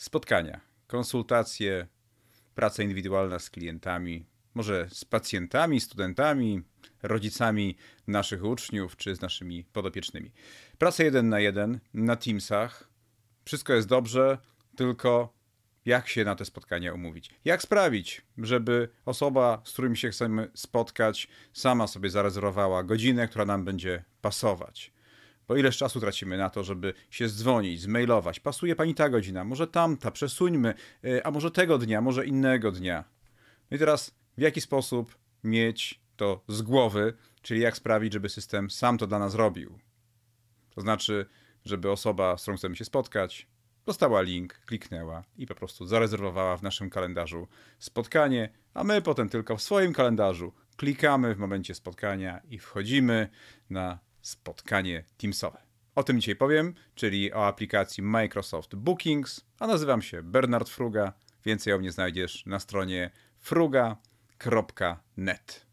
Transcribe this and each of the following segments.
spotkania, konsultacje, praca indywidualna z klientami, może z pacjentami, studentami, rodzicami naszych uczniów czy z naszymi podopiecznymi. Praca jeden na jeden na Teamsach. Wszystko jest dobrze, tylko jak się na te spotkania umówić? Jak sprawić, żeby osoba, z którym się chcemy spotkać, sama sobie zarezerwowała godzinę, która nam będzie pasować? Bo ileż czasu tracimy na to, żeby się dzwonić, zmailować. Pasuje pani ta godzina, może tamta, przesuńmy, y, a może tego dnia, może innego dnia. No i teraz w jaki sposób mieć to z głowy, czyli jak sprawić, żeby system sam to dla nas robił. To znaczy, żeby osoba, z którą chcemy się spotkać, dostała link, kliknęła i po prostu zarezerwowała w naszym kalendarzu spotkanie, a my potem tylko w swoim kalendarzu klikamy w momencie spotkania i wchodzimy na spotkanie Teamsowe. O tym dzisiaj powiem, czyli o aplikacji Microsoft Bookings, a nazywam się Bernard Fruga. Więcej o mnie znajdziesz na stronie fruga.net.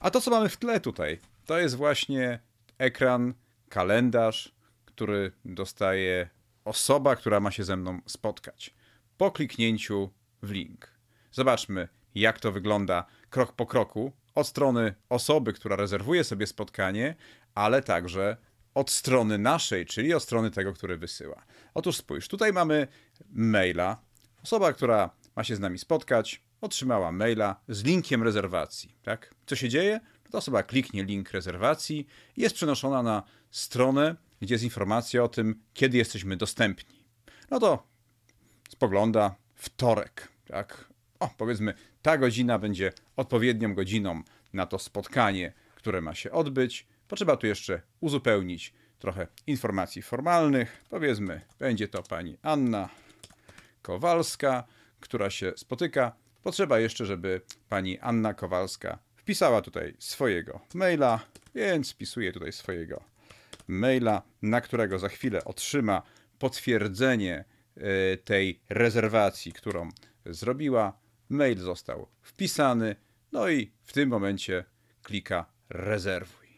A to, co mamy w tle tutaj, to jest właśnie ekran, kalendarz, który dostaje osoba, która ma się ze mną spotkać. Po kliknięciu w link. Zobaczmy, jak to wygląda krok po kroku, od strony osoby, która rezerwuje sobie spotkanie, ale także od strony naszej, czyli od strony tego, który wysyła. Otóż spójrz, tutaj mamy maila. Osoba, która ma się z nami spotkać, otrzymała maila z linkiem rezerwacji. Tak? Co się dzieje? No Ta osoba kliknie link rezerwacji i jest przenoszona na stronę, gdzie jest informacja o tym, kiedy jesteśmy dostępni. No to spogląda wtorek, tak? o, powiedzmy, ta godzina będzie odpowiednią godziną na to spotkanie, które ma się odbyć. Potrzeba tu jeszcze uzupełnić trochę informacji formalnych. Powiedzmy, będzie to pani Anna Kowalska, która się spotyka. Potrzeba jeszcze, żeby pani Anna Kowalska wpisała tutaj swojego maila, więc wpisuję tutaj swojego maila, na którego za chwilę otrzyma potwierdzenie e, tej rezerwacji, którą zrobiła mail został wpisany, no i w tym momencie klika rezerwuj.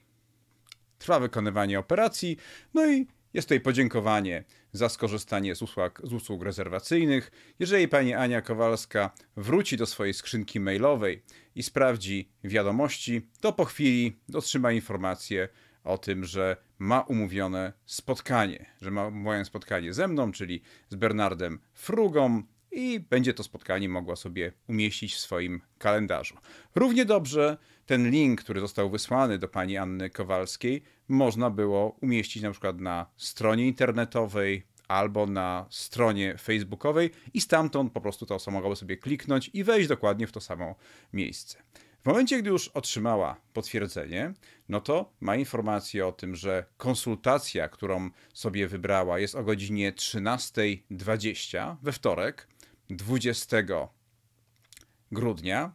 Trwa wykonywanie operacji, no i jest tutaj podziękowanie za skorzystanie z usług, z usług rezerwacyjnych. Jeżeli pani Ania Kowalska wróci do swojej skrzynki mailowej i sprawdzi wiadomości, to po chwili otrzyma informację o tym, że ma umówione spotkanie, że ma umówione spotkanie ze mną, czyli z Bernardem Frugą i będzie to spotkanie mogła sobie umieścić w swoim kalendarzu. Równie dobrze ten link, który został wysłany do pani Anny Kowalskiej, można było umieścić na przykład na stronie internetowej albo na stronie facebookowej i stamtąd po prostu ta osoba mogłaby sobie kliknąć i wejść dokładnie w to samo miejsce. W momencie, gdy już otrzymała potwierdzenie, no to ma informację o tym, że konsultacja, którą sobie wybrała, jest o godzinie 13.20 we wtorek, 20 grudnia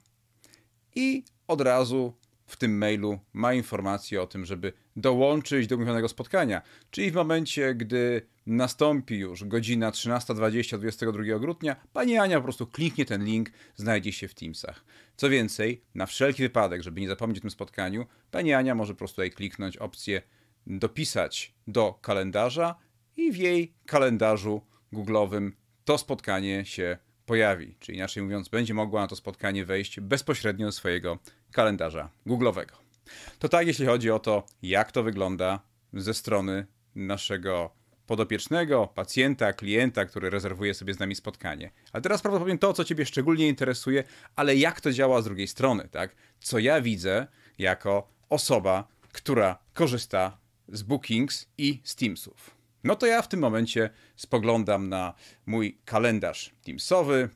i od razu w tym mailu ma informację o tym, żeby dołączyć do umówionego spotkania. Czyli w momencie, gdy nastąpi już godzina 13.20 22 grudnia, pani Ania po prostu kliknie ten link, znajdzie się w Teamsach. Co więcej, na wszelki wypadek, żeby nie zapomnieć o tym spotkaniu, pani Ania może po prostu tutaj kliknąć opcję dopisać do kalendarza i w jej kalendarzu googlowym to spotkanie się pojawi. Czyli inaczej mówiąc, będzie mogła na to spotkanie wejść bezpośrednio do swojego kalendarza Google'owego. To tak, jeśli chodzi o to, jak to wygląda ze strony naszego podopiecznego, pacjenta, klienta, który rezerwuje sobie z nami spotkanie. A teraz prawdopodobnie to, co Ciebie szczególnie interesuje, ale jak to działa z drugiej strony, tak? Co ja widzę jako osoba, która korzysta z Bookings i z Teamsów. No to ja w tym momencie spoglądam na mój kalendarz Teamsowy.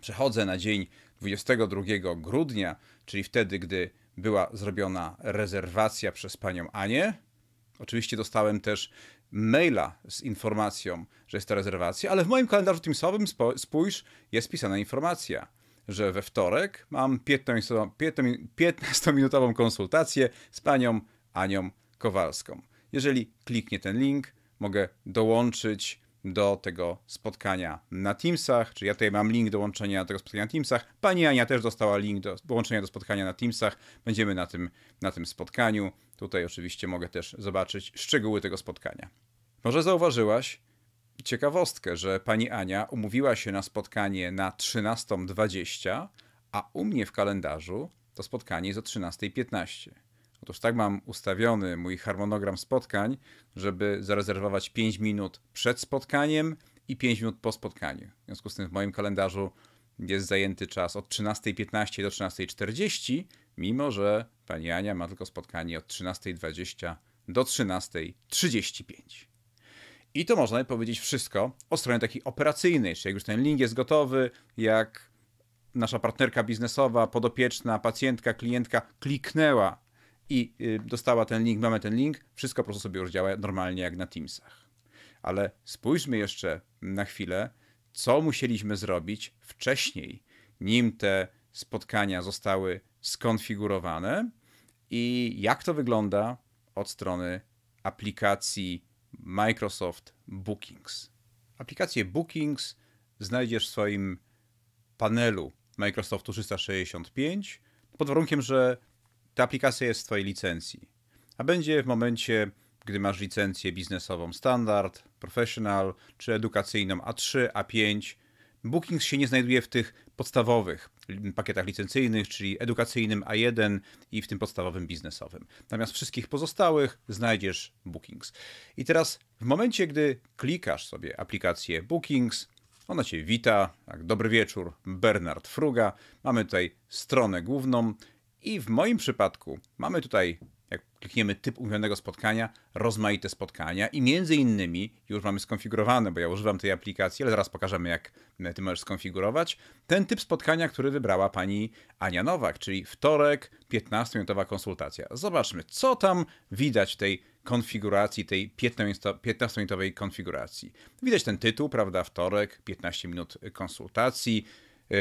Przechodzę na dzień 22 grudnia, czyli wtedy, gdy była zrobiona rezerwacja przez panią Anię. Oczywiście dostałem też maila z informacją, że jest to rezerwacja, ale w moim kalendarzu Teamsowym spójrz, jest pisana informacja, że we wtorek mam 15-minutową konsultację z panią Anią Kowalską. Jeżeli kliknie ten link, mogę dołączyć do tego spotkania na Teamsach, czyli ja tutaj mam link do łączenia do tego spotkania na Teamsach. Pani Ania też dostała link do łączenia do spotkania na Teamsach. Będziemy na tym, na tym spotkaniu. Tutaj oczywiście mogę też zobaczyć szczegóły tego spotkania. Może zauważyłaś ciekawostkę, że pani Ania umówiła się na spotkanie na 13.20, a u mnie w kalendarzu to spotkanie jest o 13.15. Otóż tak mam ustawiony mój harmonogram spotkań, żeby zarezerwować 5 minut przed spotkaniem i 5 minut po spotkaniu. W związku z tym w moim kalendarzu jest zajęty czas od 13.15 do 13.40, mimo że pani Ania ma tylko spotkanie od 13.20 do 13.35. I to można powiedzieć wszystko o stronie takiej operacyjnej, czyli jak już ten link jest gotowy, jak nasza partnerka biznesowa, podopieczna, pacjentka, klientka kliknęła i y, dostała ten link, mamy ten link, wszystko po prostu sobie już działa normalnie jak na Teamsach. Ale spójrzmy jeszcze na chwilę, co musieliśmy zrobić wcześniej, nim te spotkania zostały skonfigurowane i jak to wygląda od strony aplikacji Microsoft Bookings. Aplikację Bookings znajdziesz w swoim panelu Microsoft 365 pod warunkiem, że ta aplikacja jest w Twojej licencji, a będzie w momencie, gdy masz licencję biznesową standard, professional czy edukacyjną A3, A5. Bookings się nie znajduje w tych podstawowych pakietach licencyjnych, czyli edukacyjnym A1 i w tym podstawowym biznesowym. Natomiast wszystkich pozostałych znajdziesz Bookings. I teraz w momencie, gdy klikasz sobie aplikację Bookings, ona Cię wita. Tak, dobry wieczór, Bernard Fruga. Mamy tutaj stronę główną. I w moim przypadku mamy tutaj, jak klikniemy typ umówionego spotkania, rozmaite spotkania i między innymi, już mamy skonfigurowane, bo ja używam tej aplikacji, ale zaraz pokażemy, jak ty możesz skonfigurować, ten typ spotkania, który wybrała pani Ania Nowak, czyli wtorek, 15-minutowa konsultacja. Zobaczmy, co tam widać w tej konfiguracji, tej 15-minutowej konfiguracji. Widać ten tytuł, prawda, wtorek, 15 minut konsultacji, yy,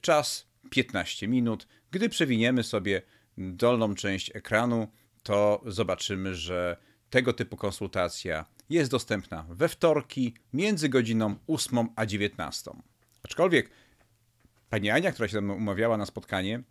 czas 15 minut, gdy przewiniemy sobie dolną część ekranu, to zobaczymy, że tego typu konsultacja jest dostępna we wtorki między godziną 8 a 19. Aczkolwiek pani Ania, która się ze mną umawiała na spotkanie,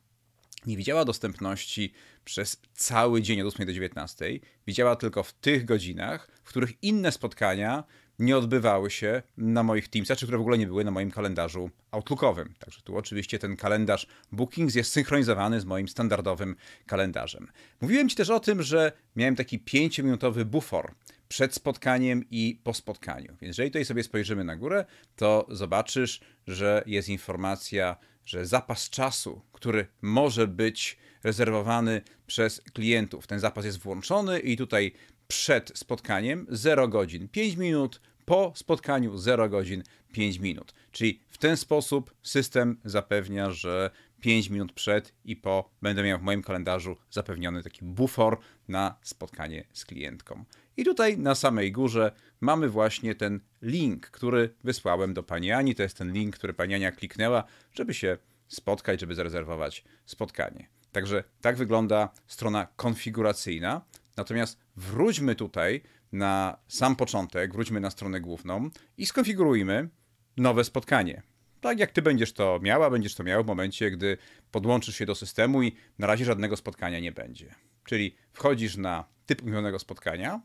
nie widziała dostępności przez cały dzień od 8 do 19. Widziała tylko w tych godzinach, w których inne spotkania nie odbywały się na moich Teamsach, czy które w ogóle nie były na moim kalendarzu Outlookowym. Także tu oczywiście ten kalendarz Bookings jest synchronizowany z moim standardowym kalendarzem. Mówiłem Ci też o tym, że miałem taki 5-minutowy bufor przed spotkaniem i po spotkaniu. Więc jeżeli tutaj sobie spojrzymy na górę, to zobaczysz, że jest informacja, że zapas czasu, który może być rezerwowany przez klientów, ten zapas jest włączony i tutaj przed spotkaniem 0 godzin 5 minut, po spotkaniu 0 godzin 5 minut. Czyli w ten sposób system zapewnia, że 5 minut przed i po będę miał w moim kalendarzu zapewniony taki bufor na spotkanie z klientką. I tutaj na samej górze mamy właśnie ten link, który wysłałem do pani Ani. To jest ten link, który pani Ania kliknęła, żeby się spotkać, żeby zarezerwować spotkanie. Także tak wygląda strona konfiguracyjna. Natomiast wróćmy tutaj na sam początek, wróćmy na stronę główną i skonfigurujmy nowe spotkanie. Tak jak ty będziesz to miała, będziesz to miał w momencie, gdy podłączysz się do systemu i na razie żadnego spotkania nie będzie. Czyli wchodzisz na typ umówionego spotkania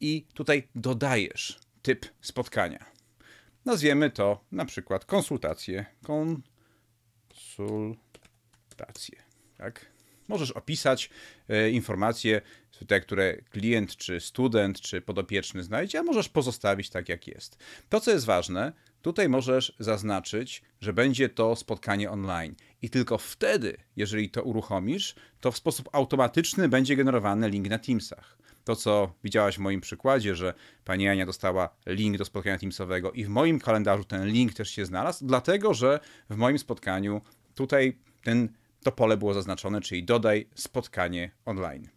i tutaj dodajesz typ spotkania. Nazwiemy to na przykład konsultacje. Konsultacje. Tak? Możesz opisać y, te, które klient, czy student, czy podopieczny znajdzie, a możesz pozostawić tak, jak jest. To, co jest ważne, tutaj możesz zaznaczyć, że będzie to spotkanie online. I tylko wtedy, jeżeli to uruchomisz, to w sposób automatyczny będzie generowany link na Teamsach. To, co widziałaś w moim przykładzie, że pani Ania dostała link do spotkania Teamsowego i w moim kalendarzu ten link też się znalazł, dlatego że w moim spotkaniu tutaj ten, to pole było zaznaczone, czyli dodaj spotkanie online.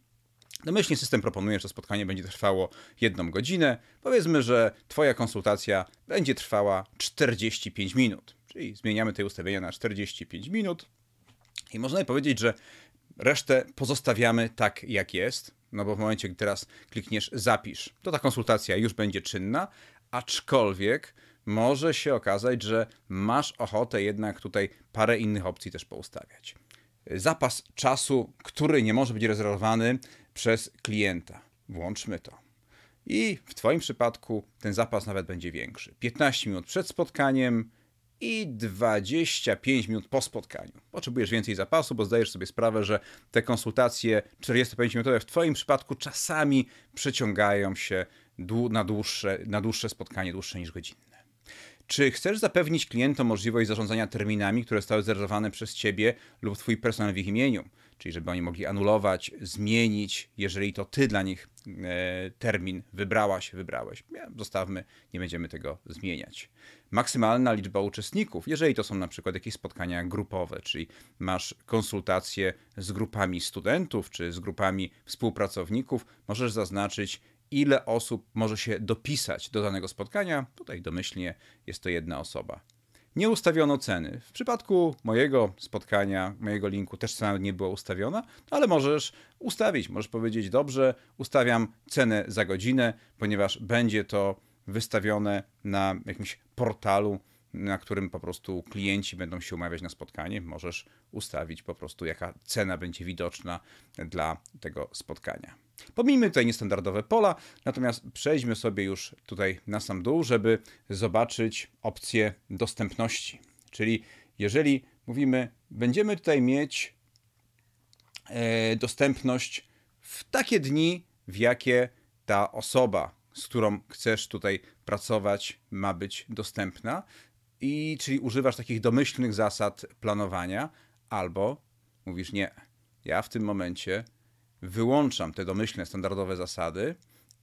Domyślnie system proponuje, że spotkanie będzie trwało jedną godzinę. Powiedzmy, że Twoja konsultacja będzie trwała 45 minut. Czyli zmieniamy te ustawienia na 45 minut. I można powiedzieć, że resztę pozostawiamy tak, jak jest. No bo w momencie, gdy teraz klikniesz zapisz, to ta konsultacja już będzie czynna, aczkolwiek może się okazać, że masz ochotę jednak tutaj parę innych opcji też poustawiać. Zapas czasu, który nie może być rezerwowany przez klienta. Włączmy to. I w Twoim przypadku ten zapas nawet będzie większy. 15 minut przed spotkaniem i 25 minut po spotkaniu. Potrzebujesz więcej zapasu, bo zdajesz sobie sprawę, że te konsultacje 45-minutowe w Twoim przypadku czasami przeciągają się na dłuższe, na dłuższe spotkanie, dłuższe niż godzinne. Czy chcesz zapewnić klientom możliwość zarządzania terminami, które zostały zarezerwowane przez Ciebie lub Twój personel w ich imieniu? czyli żeby oni mogli anulować, zmienić, jeżeli to ty dla nich e, termin wybrałaś, wybrałeś. Zostawmy, nie będziemy tego zmieniać. Maksymalna liczba uczestników, jeżeli to są na przykład jakieś spotkania grupowe, czyli masz konsultacje z grupami studentów czy z grupami współpracowników, możesz zaznaczyć ile osób może się dopisać do danego spotkania. Tutaj domyślnie jest to jedna osoba nie ustawiono ceny. W przypadku mojego spotkania, mojego linku też cena nie była ustawiona, no ale możesz ustawić, możesz powiedzieć dobrze, ustawiam cenę za godzinę, ponieważ będzie to wystawione na jakimś portalu na którym po prostu klienci będą się umawiać na spotkanie. Możesz ustawić po prostu, jaka cena będzie widoczna dla tego spotkania. Pomijmy tutaj niestandardowe pola, natomiast przejdźmy sobie już tutaj na sam dół, żeby zobaczyć opcję dostępności. Czyli jeżeli mówimy, będziemy tutaj mieć e, dostępność w takie dni, w jakie ta osoba, z którą chcesz tutaj pracować, ma być dostępna, i czyli używasz takich domyślnych zasad planowania, albo mówisz nie. Ja w tym momencie wyłączam te domyślne, standardowe zasady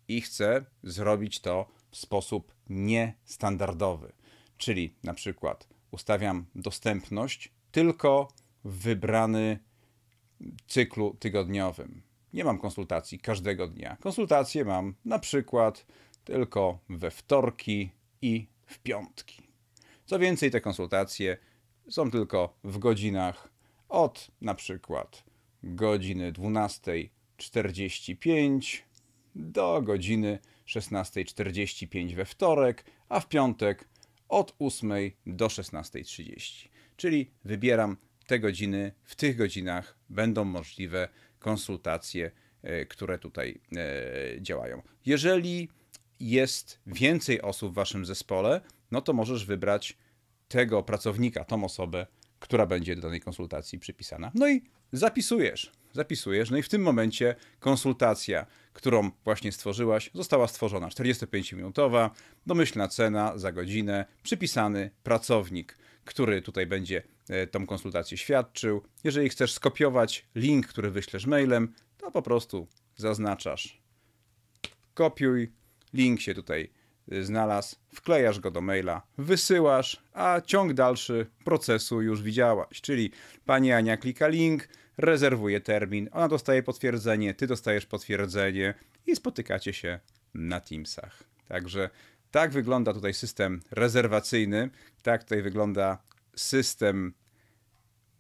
i chcę zrobić to w sposób niestandardowy. Czyli na przykład ustawiam dostępność tylko w wybrany cyklu tygodniowym. Nie mam konsultacji każdego dnia. Konsultacje mam na przykład tylko we wtorki i w piątki. Co więcej, te konsultacje są tylko w godzinach od na przykład godziny 12.45 do godziny 16.45 we wtorek, a w piątek od 8 do 16.30. Czyli wybieram te godziny, w tych godzinach będą możliwe konsultacje, e, które tutaj e, działają. Jeżeli jest więcej osób w waszym zespole, no to możesz wybrać tego pracownika, tą osobę, która będzie do danej konsultacji przypisana. No i zapisujesz, zapisujesz, no i w tym momencie konsultacja, którą właśnie stworzyłaś, została stworzona. 45-minutowa, domyślna cena za godzinę, przypisany pracownik, który tutaj będzie e, tą konsultację świadczył. Jeżeli chcesz skopiować link, który wyślesz mailem, to po prostu zaznaczasz kopiuj, link się tutaj Y, znalazł, wklejasz go do maila, wysyłasz, a ciąg dalszy procesu już widziałaś. Czyli pani Ania klika link, rezerwuje termin, ona dostaje potwierdzenie, ty dostajesz potwierdzenie i spotykacie się na Teamsach. Także tak wygląda tutaj system rezerwacyjny, tak tutaj wygląda system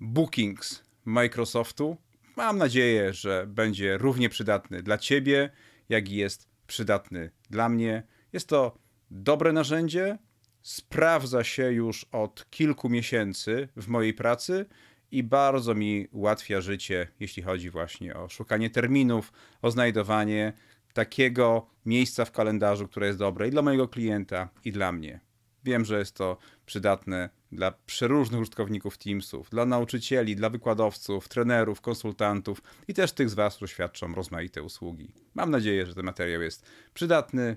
bookings Microsoftu. Mam nadzieję, że będzie równie przydatny dla ciebie, jak i jest przydatny dla mnie. Jest to dobre narzędzie, sprawdza się już od kilku miesięcy w mojej pracy i bardzo mi ułatwia życie, jeśli chodzi właśnie o szukanie terminów, o znajdowanie takiego miejsca w kalendarzu, które jest dobre i dla mojego klienta, i dla mnie. Wiem, że jest to przydatne dla przeróżnych użytkowników Teamsów, dla nauczycieli, dla wykładowców, trenerów, konsultantów i też tych z Was, którzy świadczą rozmaite usługi. Mam nadzieję, że ten materiał jest przydatny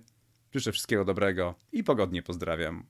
Życzę wszystkiego dobrego i pogodnie pozdrawiam.